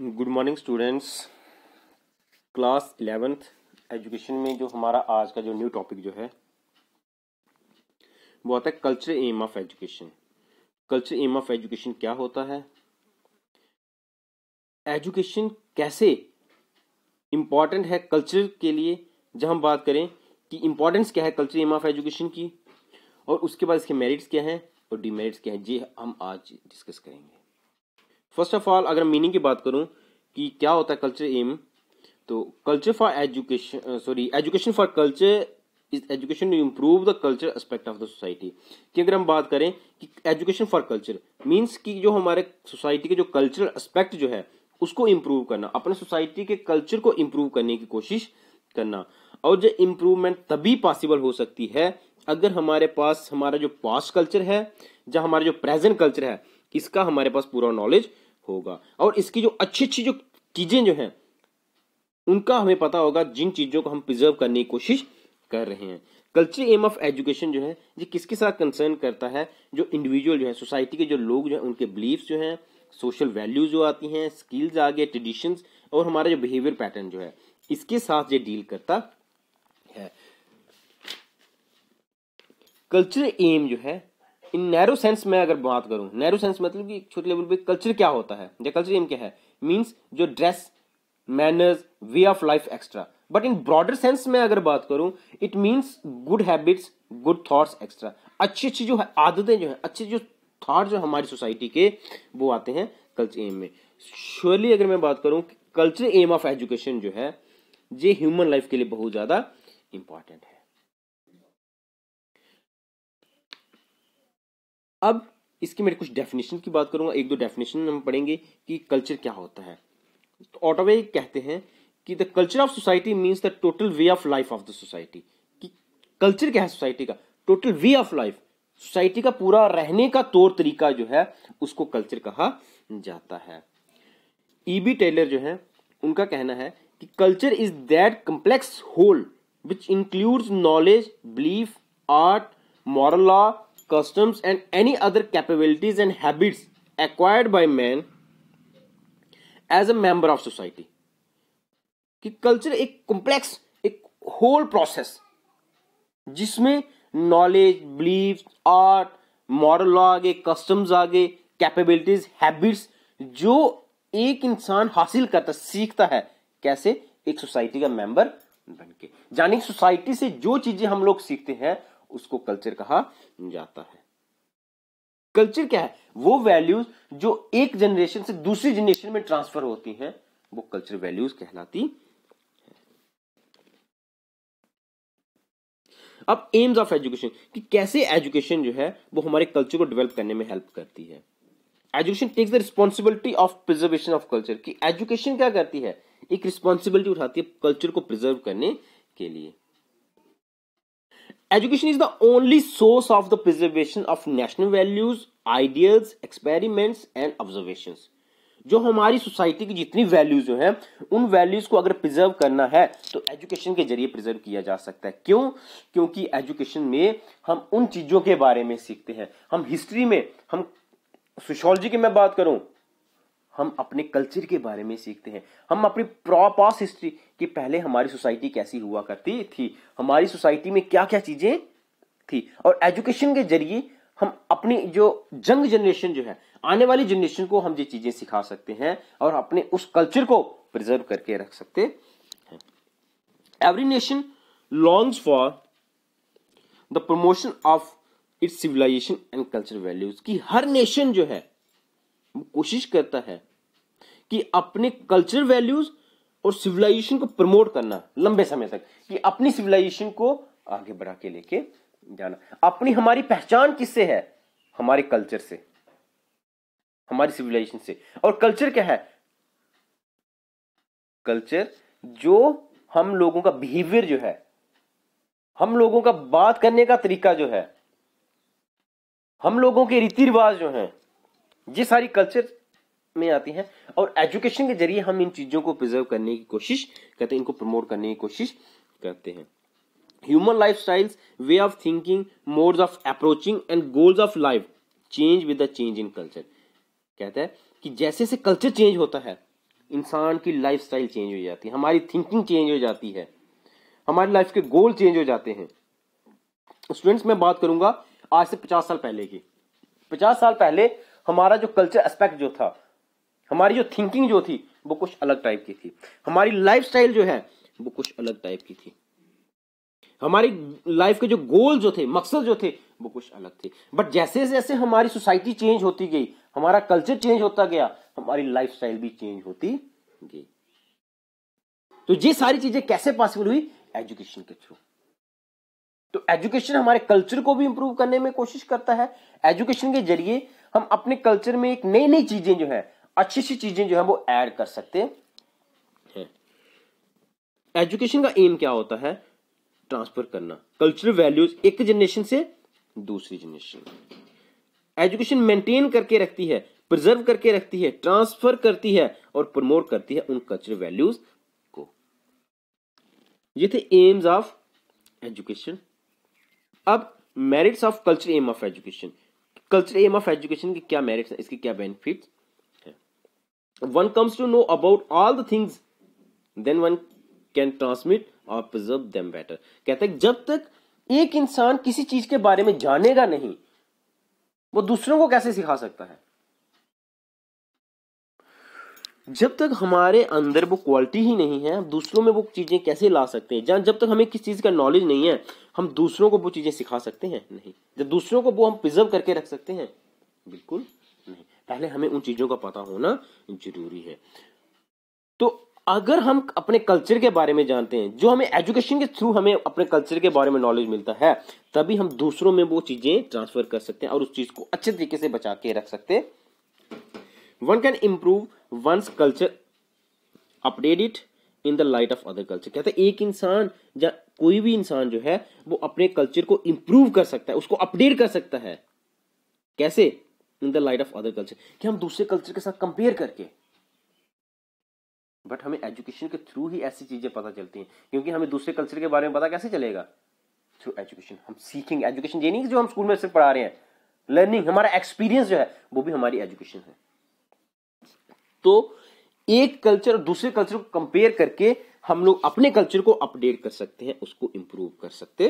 Good morning students class eleventh education में जो हमारा आज का जो न्यू टॉपिक जो है वो आता है culture aim of education culture aim of education क्या होता है एजुकेशन कैसे इम्पॉर्टेंट है कल्चर के लिए जब हम बात करें कि इम्पॉर्टेंस क्या है कल्चर एम ऑफ एजुकेशन की और उसके बाद इसके मेरिट्स क्या हैं और डिमेरिट्स क्या हैं ये हम आज डिस्कस करेंगे फर्स्ट ऑफ ऑल अगर मीनिंग की बात करूँ कि क्या होता है कल्चर एम तो culture for education sorry education for culture is education to improve the culture aspect of the society कि अगर हम बात करें कि एजुकेशन फॉर कल्चर मीन्स कि जो हमारे सोसाइटी के जो कल्चरल एस्पेक्ट जो है उसको इम्प्रूव करना अपने सोसाइटी के कल्चर को इम्प्रूव करने की कोशिश करना और जो इम्प्रूवमेंट तभी पॉसिबल हो सकती है अगर हमारे पास हमारा जो पास्ट कल्चर है या हमारा जो प्रेजेंट कल्चर है इसका हमारे पास पूरा नॉलेज होगा और इसकी जो अच्छी अच्छी जो चीज़ें जो हैं उनका हमें पता होगा जिन चीज़ों को हम प्रिजर्व करने की कोशिश कर रहे हैं कल्चरल एम ऑफ एजुकेशन जो है ये किसके साथ कंसर्न करता है जो इंडिविजुअल जो है सोसाइटी के जो लोग जो हैं उनके बिलीव्स जो हैं सोशल वैल्यूज जो आती हैं स्किल्स आ गए ट्रेडिशंस और हमारा जो बिहेवियर पैटर्न जो है इसके साथ ये डील करता है कल्चरल एम जो है इन नैरो सेंस में अगर बात करूँ नैरो सेंस मतलब कि छोटे लेवल पे कल्चर क्या होता है या कल्चर एम क्या है मीन्स जो dress manners way of life extra but in broader sense में अगर बात करूं it means good habits good thoughts extra अच्छी अच्छी जो है आदतें जो है अच्छे जो थाट जो हमारी सोसाइटी के वो आते हैं कल्चर एम में श्योरली अगर मैं बात करूं कल्चर एम ऑफ एजुकेशन जो है ये ह्यूमन लाइफ के लिए बहुत ज़्यादा इंपॉर्टेंट है अब इसकी मैं कुछ डेफिनेशन की बात करूंगा एक दो डेफिनेशन हम पढ़ेंगे कि कल्चर क्या होता है तो ऑटोवे कहते हैं कि the culture of society means the total way of life of the society कि कल्चर क्या है सोसाइटी का total way of life society का पूरा रहने का तौर तरीका जो है उसको कल्चर कहा जाता है ई बी टेलर जो है उनका कहना है कि culture is that complex whole which includes knowledge belief art moral law customs and any other capabilities and habits acquired by man as a member of society कि कल्चर एक complex एक whole process जिसमें knowledge belief art moral आ गए customs आ गए capabilities habits जो एक इंसान हासिल करता सीखता है कैसे एक सोसाइटी का मेंबर बनके के यानी सोसाइटी से जो चीजें हम लोग सीखते हैं उसको कल्चर कहा जाता है कल्चर क्या है वो वैल्यूज जो एक जनरेशन से दूसरी जनरेशन में ट्रांसफर होती हैं वो कल्चर वैल्यूज कहलाती अब एम्स ऑफ एजुकेशन कि कैसे एजुकेशन जो है वो हमारे कल्चर को डेवलप करने में हेल्प करती है education takes the responsibility of preservation of culture कि एजुकेशन क्या करती है एक रिस्पॉन्सिबिलिटी उठाती है कल्चर को प्रिजर्व करने के लिए education is the only source of the preservation of national values ideals, experiments and observation जो हमारी सोसाइटी की जितनी वैल्यूज हैं उन वैल्यूज को अगर प्रिजर्व करना है तो एजुकेशन के जरिए प्रिजर्व किया जा सकता है क्यों क्योंकि एजुकेशन में हम उन चीज़ों के बारे में सीखते हैं हम हिस्ट्री में हम सोशोलॉजी की मैं बात करूं हम अपने कल्चर के बारे में सीखते हैं हम अपनी प्रॉपास हिस्ट्री कि पहले हमारी सोसाइटी कैसी हुआ करती थी हमारी सोसाइटी में क्या क्या चीजें थी और एजुकेशन के जरिए हम अपनी जो जंग जनरेशन जो है आने वाली जनरेशन को हम ये चीजें सिखा सकते हैं और अपने उस कल्चर को प्रिजर्व करके रख सकते हैं every nation longs for the promotion of its civilization and culture values की हर नेशन जो है कोशिश करता है कि अपने कल्चर वैल्यूज और सिविलाइजेशन को प्रमोट करना लंबे समय तक कि अपनी सिविलाइजेशन को आगे बढ़ा के लेके जाना अपनी हमारी पहचान किससे है हमारे कल्चर से हमारी सिविलाइजेशन से और कल्चर क्या है कल्चर जो हम लोगों का बिहेवियर जो है हम लोगों का बात करने का तरीका जो है हम लोगों के रीति रिवाज जो हैं ये सारी कल्चर में आती है और एजुकेशन के जरिए हम इन चीज़ों को प्रिजर्व करने की कोशिश करते हैं इनको प्रमोट करने की कोशिश करते हैं human life styles way of thinking modes of approaching and goals of life change with the change in culture कहते हैं कि जैसे जैसे कल्चर चेंज होता है इंसान की लाइफ स्टाइल चेंज हो जाती है हमारी थिंकिंग चेंज हो जाती है हमारी लाइफ के गोल चेंज हो जाते हैं स्टूडेंट्स मैं बात करूंगा आज से पचास साल पहले की पचास साल पहले हमारा जो कल्चर एस्पेक्ट जो था हमारी जो थिंकिंग जो थी वो कुछ अलग टाइप की थी हमारी लाइफ जो है वो कुछ अलग टाइप की थी हमारी लाइफ के जो गोल जो थे मकसद जो थे वो कुछ अलग थे बट जैसे जैसे हमारी सोसाइटी चेंज होती गई हमारा कल्चर चेंज होता गया हमारी स्टाइल भी चेंज होती गई तो ये सारी चीजें कैसे पॉसिबल हुई एजुकेशन के थ्रू तो एजुकेशन हमारे कल्चर को भी इंप्रूव करने में कोशिश करता है एजुकेशन के जरिए हम अपने कल्चर में एक नई नई चीजें जो है अच्छी सी चीज़ें जो है वो ऐड कर सकते हैं एजुकेशन हाँ। का एम क्या होता है ट्रांसफर करना कल्चरल वैल्यूज एक जनरेशन से दूसरी जनरेशन एजुकेशन मेंटेन करके रखती है प्रिजर्व करके रखती है ट्रांसफर करती है और प्रमोट करती है उन कल्चरल वैल्यूज को ये थे एम्स ऑफ एजुकेशन अब merits of culture aim of education culture aim of education के क्या मेरिट्स हैं इसके क्या benefits one comes to know about all the things then one can transmit और प्रिजर्व देम बेटर कहते हैं जब तक एक इंसान किसी चीज के बारे में जानेगा नहीं वो दूसरों को कैसे सिखा सकता है जब तक हमारे अंदर वो क्वालिटी ही नहीं है हम दूसरों में वो चीजें कैसे ला सकते हैं जहां जब तक हमें किस चीज का नॉलेज नहीं है हम दूसरों को वो चीजें सिखा सकते हैं नहीं जब दूसरों को वो हम प्रिजर्व करके रख सकते हैं बिल्कुल पहले हमें उन चीज़ों का पता होना जरूरी है तो अगर हम अपने कल्चर के बारे में जानते हैं जो हमें एजुकेशन के थ्रू हमें अपने कल्चर के बारे में नॉलेज मिलता है तभी हम दूसरों में वो चीज़ें ट्रांसफर कर सकते हैं और उस चीज़ को अच्छे तरीके से बचा के रख सकते हैं one can improve one's culture update it in the light of other culture कहते हैं एक इंसान या कोई भी इंसान जो है वो अपने कल्चर को इंप्रूव कर सकता है उसको अपडेट कर सकता है कैसे in the light of other culture कि हम दूसरे कल्चर के साथ कंपेयर करके बट हमें एजुकेशन के थ्रू ही ऐसी चीजें पता चलती हैं क्योंकि हमें दूसरे कल्चर के बारे में पता कैसे चलेगा थ्रू एजुकेशन हम सीखेंगे एजुकेशन ये नहीं कि जो हम स्कूल में सिर्फ पढ़ा रहे हैं लर्निंग हमारा एक्सपीरियंस जो है वो भी हमारी एजुकेशन है तो एक कल्चर और दूसरे कल्चर को कंपेयर करके हम लोग अपने कल्चर को अपडेट कर सकते हैं उसको इंप्रूव कर सकते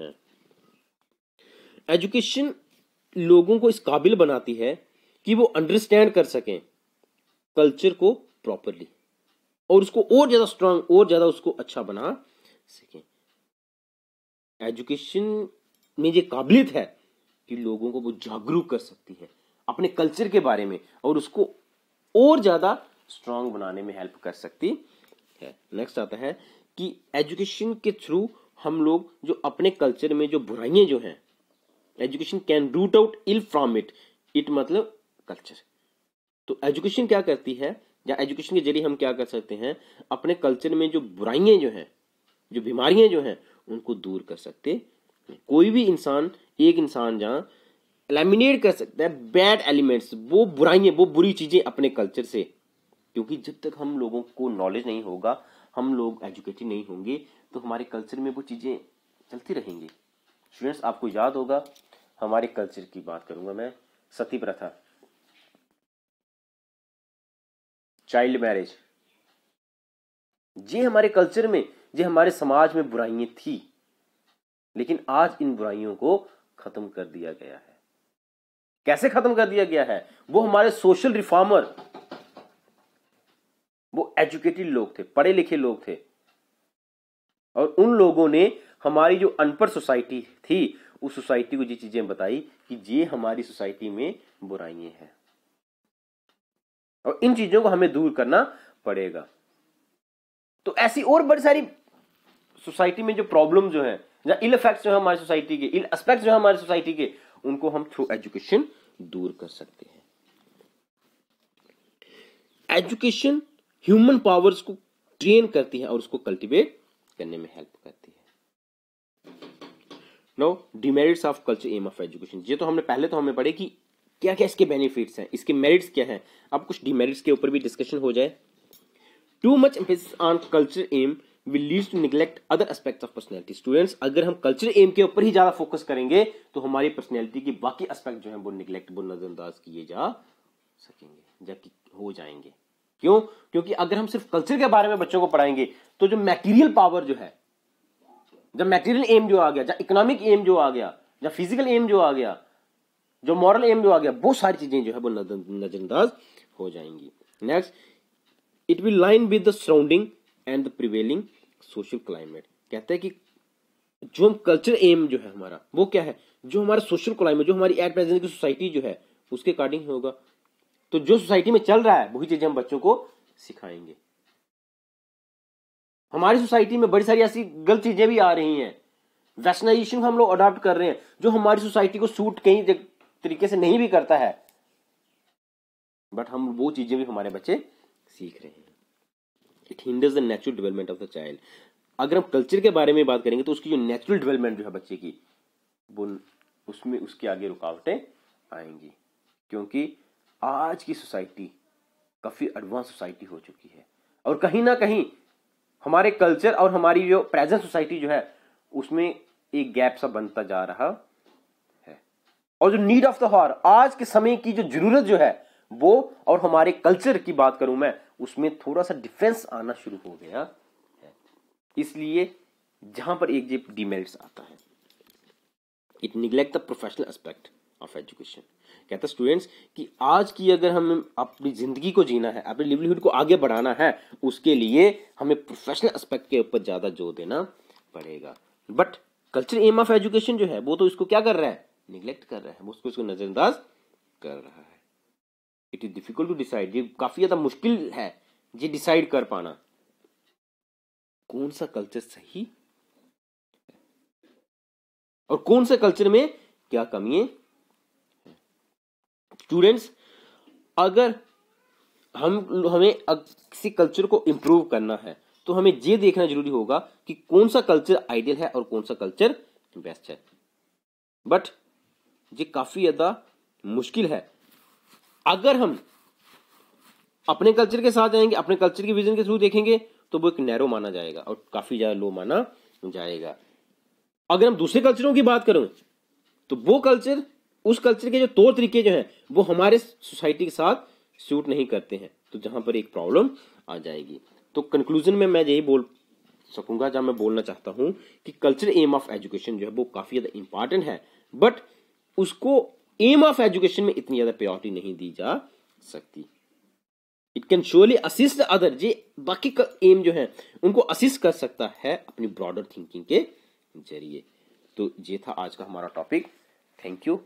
हैं एजुकेशन लोगों को इस काबिल बनाती है कि वो अंडरस्टैंड कर सकें कल्चर को प्रॉपरली और उसको और ज़्यादा स्ट्रांग और ज़्यादा उसको अच्छा बना सकें एजुकेशन में ये काबिलियत है कि लोगों को वो जागरूक कर सकती है अपने कल्चर के बारे में और उसको और ज़्यादा स्ट्रांग बनाने में हेल्प कर सकती है नेक्स्ट आता है कि एजुकेशन के थ्रू हम लोग जो अपने कल्चर में जो बुराइयां जो हैं education can root out ill from it it मतलब कल्चर तो एजुकेशन क्या करती है या एजुकेशन के जरिए हम क्या कर सकते हैं अपने कल्चर में जो बुराइयां जो हैं जो बीमारियां जो हैं उनको दूर कर सकते कोई भी इंसान एक इंसान जहाँ एलिमिनेट कर सकता है बैड एलिमेंट्स वो बुराइयां वो बुरी चीज़ें अपने कल्चर से क्योंकि जब तक हम लोगों को नॉलेज नहीं होगा हम लोग एजुकेटेड नहीं होंगे तो हमारे कल्चर में वो चीज़ें चलती रहेंगी स्टूडेंट्स आपको याद होगा हमारे कल्चर की बात करूंगा मैं सती प्रथा चाइल्ड मैरिज ये हमारे कल्चर में ये हमारे समाज में बुराइयां थी लेकिन आज इन बुराइयों को खत्म कर दिया गया है कैसे खत्म कर दिया गया है वो हमारे सोशल रिफॉर्मर वो एजुकेटेड लोग थे पढ़े लिखे लोग थे और उन लोगों ने हमारी जो अनपढ़ सोसाइटी थी उस सोसाइटी को ये चीजें बताई कि ये हमारी सोसाइटी में बुराइयां हैं और इन चीजों को हमें दूर करना पड़ेगा तो ऐसी और बड़ी सारी सोसाइटी में जो प्रॉब्लम जो है या इल इफेक्ट जो है हमारी सोसाइटी के इल एस्पेक्ट जो है हमारी सोसाइटी के उनको हम थ्रू एजुकेशन दूर कर सकते हैं एजुकेशन ह्यूमन पावर्स को ट्रेन करती है और उसको कल्टीवेट करने में हेल्प करती है no demerits of culture aim of education ये तो हमने पहले तो हमें पढ़े कि क्या क्या इसके बेनिफिट्स हैं इसके मेरिट्स क्या हैं अब कुछ डिमेरिट्स के ऊपर भी डिस्कशन हो जाए too much emphasis on culture aim will lead to neglect other aspects of personality students अगर हम कल्चर एम के ऊपर ही ज़्यादा फोकस करेंगे तो हमारी पर्सनैलिटी के बाकी एस्पेक्ट जो हैं वो निगलेक्ट वो नज़रअंदाज किए जा सकेंगे जबकि हो जाएंगे क्यों क्योंकि अगर हम सिर्फ कल्चर के बारे में बच्चों को पढ़ाएंगे तो जो मैटीरियल पावर जो है जब मेटीरियल एम जो आ गया जब इकोनॉमिक एम जो आ गया जब फिजिकल एम जो आ गया जो मॉरल एम जो आ गया वो सारी चीजें जो है वो नजरअंदाज हो जाएंगी next it will line with the surrounding and the prevailing social climate कहते हैं कि जो हम कल्चर एम जो है हमारा वो क्या है जो हमारा सोशल क्लाइमेट जो हमारी एट प्रेजेंट की सोसाइटी जो है उसके अकॉर्डिंग होगा तो जो सोसाइटी में चल रहा है वही चीजें हम बच्चों को सिखाएंगे हमारी सोसाइटी में बड़ी सारी ऐसी गलत चीजें भी आ रही हैं वेस्टर्नाइजेशन को हम लोग अडॉप्ट कर रहे हैं जो हमारी सोसाइटी को सूट कहीं तरीके से नहीं भी करता है बट हम वो चीजें भी हमारे बच्चे सीख रहे हैं it hinders the natural development of the child अगर हम कल्चर के बारे में बात करेंगे तो उसकी जो नेचुरल डेवलपमेंट जो है बच्चे की वो उसमें उसके आगे रुकावटें आएंगी क्योंकि आज की सोसाइटी काफी एडवांस सोसाइटी हो चुकी है और कहीं ना कहीं हमारे कल्चर और हमारी जो प्रेजेंट सोसाइटी जो है उसमें एक गैप सा बनता जा रहा है और जो नीड ऑफ द हॉर आज के समय की जो जरूरत जो है वो और हमारे कल्चर की बात करूं मैं उसमें थोड़ा सा डिफरेंस आना शुरू हो गया है इसलिए जहां पर एक जी डिमेरिट्स आता है it neglect the professional aspect of education कहता स्टूडेंट्स कि आज की अगर हमें अपनी ज़िंदगी को जीना है अपनी लिवलीहुड को आगे बढ़ाना है उसके लिए हमें प्रोफेशनल एस्पेक्ट के ऊपर ज़्यादा जोर देना पड़ेगा but culture aim of education जो है वो तो इसको क्या कर रहा है निगलेक्ट कर रहा है उसको इसको नज़रअंदाज कर रहा है it is difficult to decide ये काफ़ी ज़्यादा मुश्किल है ये डिसाइड कर पाना कौन सा कल्चर सही और कौन से कल्चर में क्या कमी है स्टूडेंट्स अगर हम हमें किसी कल्चर को इम्प्रूव करना है तो हमें ये देखना जरूरी होगा कि कौन सा कल्चर आइडियल है और कौन सा कल्चर बेस्ट है बट ये काफ़ी ज़्यादा मुश्किल है अगर हम अपने कल्चर के साथ जाएंगे अपने कल्चर के विजन के थ्रू देखेंगे तो वो एक नैरो माना जाएगा और काफ़ी ज़्यादा लो माना जाएगा अगर हम दूसरे कल्चरों की बात करें तो वो कल्चर उस कल्चर के जो तौर तरीके जो हैं वो हमारे सोसाइटी के साथ सूट नहीं करते हैं तो जहाँ पर एक प्रॉब्लम आ जाएगी तो कंक्लूजन में मैं यही बोल सकूंगा जहाँ मैं बोलना चाहता हूँ कि कल्चर एम ऑफ एजुकेशन जो है वो काफ़ी ज़्यादा इम्पॉर्टेंट है बट उसको एम ऑफ एजुकेशन में इतनी ज़्यादा प्रियोरिटी नहीं दी जा सकती it can surely assist other ये बाकी का एम जो है उनको असिस्ट कर सकता है अपनी ब्रॉडर थिंकिंग के जरिए तो ये था आज का हमारा टॉपिक थैंक यू